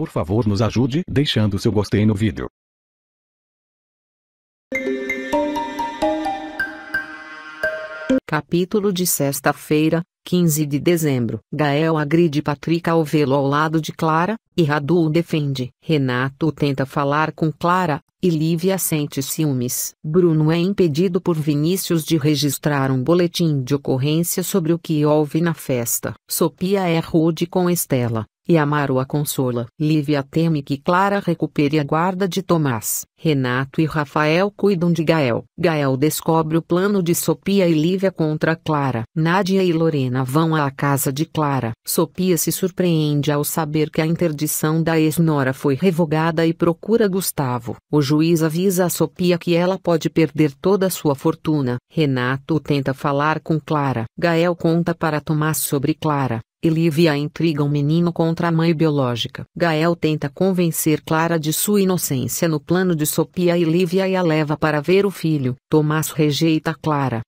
Por favor nos ajude deixando seu gostei no vídeo. Capítulo de sexta-feira, 15 de dezembro. Gael agride Patrick ao vê-lo ao lado de Clara, e Radu o defende. Renato tenta falar com Clara, e Lívia sente ciúmes. Bruno é impedido por Vinícius de registrar um boletim de ocorrência sobre o que houve na festa. Sopia é rude com Estela e Amaro a consola. Lívia teme que Clara recupere a guarda de Tomás. Renato e Rafael cuidam de Gael. Gael descobre o plano de Sopia e Lívia contra Clara. Nádia e Lorena vão à casa de Clara. Sopia se surpreende ao saber que a interdição da ex-nora foi revogada e procura Gustavo. O juiz avisa a Sopia que ela pode perder toda a sua fortuna. Renato tenta falar com Clara. Gael conta para Tomás sobre Clara. Elivia via intriga um menino contra a mãe biológica. Gael tenta convencer Clara de sua inocência no plano de Sopia e Lívia e a leva para ver o filho. Tomás rejeita Clara,